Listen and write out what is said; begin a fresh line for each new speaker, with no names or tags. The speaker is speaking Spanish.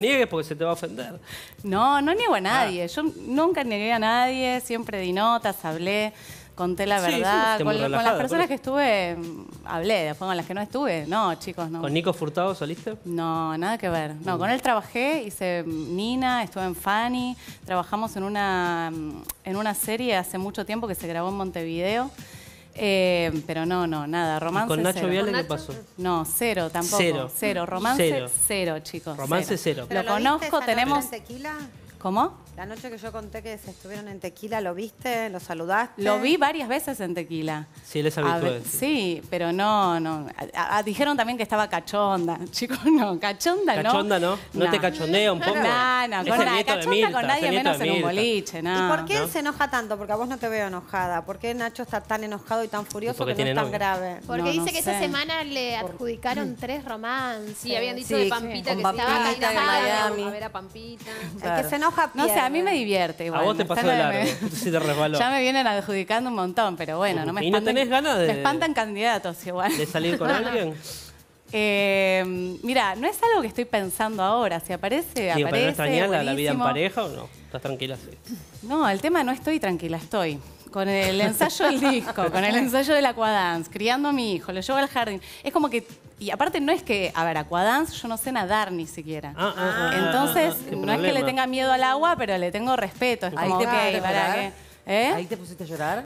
niegues porque se te va a ofender. No, no niego a nadie. Ah. Yo nunca niegué a nadie, siempre di notas, hablé, conté la verdad. Con, las personas que estuve, mm, hablé, después con las que no estuve, no, chicos, no. ¿Con Nico Furtado saliste? No, nada que ver. No, mm. con él trabajé, hice mm, Nina, estuve en Fanny, trabajamos en una, en una serie hace mucho tiempo que se grabó en Montevideo. Eh, pero no, no, nada. Romance con Nacho cero. Viale pasó? No, cero tampoco. Cero. Cero. Romance cero, chicos. Romance cero. Lo, lo, conozco, tenemos. Tequila? ¿Cómo? La noche que yo conté que se estuvieron en Tequila, ¿lo viste? ¿Lo saludaste? Lo vi varias veces en Tequila. Sí, les habitué. Sí. pero no, no. dijeron también que estaba cachonda. Chicos, no, cachonda, no. Cachonda, ¿no? ¿No, te cachondeo, un poco? No, no, con no. cachonda con nadie menos en un boliche, no. ¿Y por qué se enoja tanto? Porque a vos no te veo enojada. ¿Por qué Nacho está tan enojado y tan furioso que no es tan grave? Porque dice que esa semana le adjudicaron tres romances. Sí, habían dicho de Pampita que, estaba en Miami. A ver a Pampita. que no sé, a mí me divierte. a vos te pasó de largo, te resbaló. Ya me vienen adjudicando un montón, pero bueno, uh, no me ¿Y no tenés ganas de...? Me espantan candidatos igual. ¿De salir con alguien? Eh, mira, no es algo que estoy pensando ahora. Si aparece, aparece. ¿Pero no la, la vida en pareja o no? ¿Estás tranquila? Sí. No, el tema no estoy tranquila, estoy. Con el ensayo del disco, con el ensayo de del Aquadance, criando a mi hijo, lo llevo al jardín. Es como que. Y aparte, no es que. A ver, Aquadance, yo no sé nadar ni siquiera. Ah, ah, ah, entonces, es que le tenga miedo al agua, pero le tengo respeto. ¿eh? Ahí te pusiste a llorar.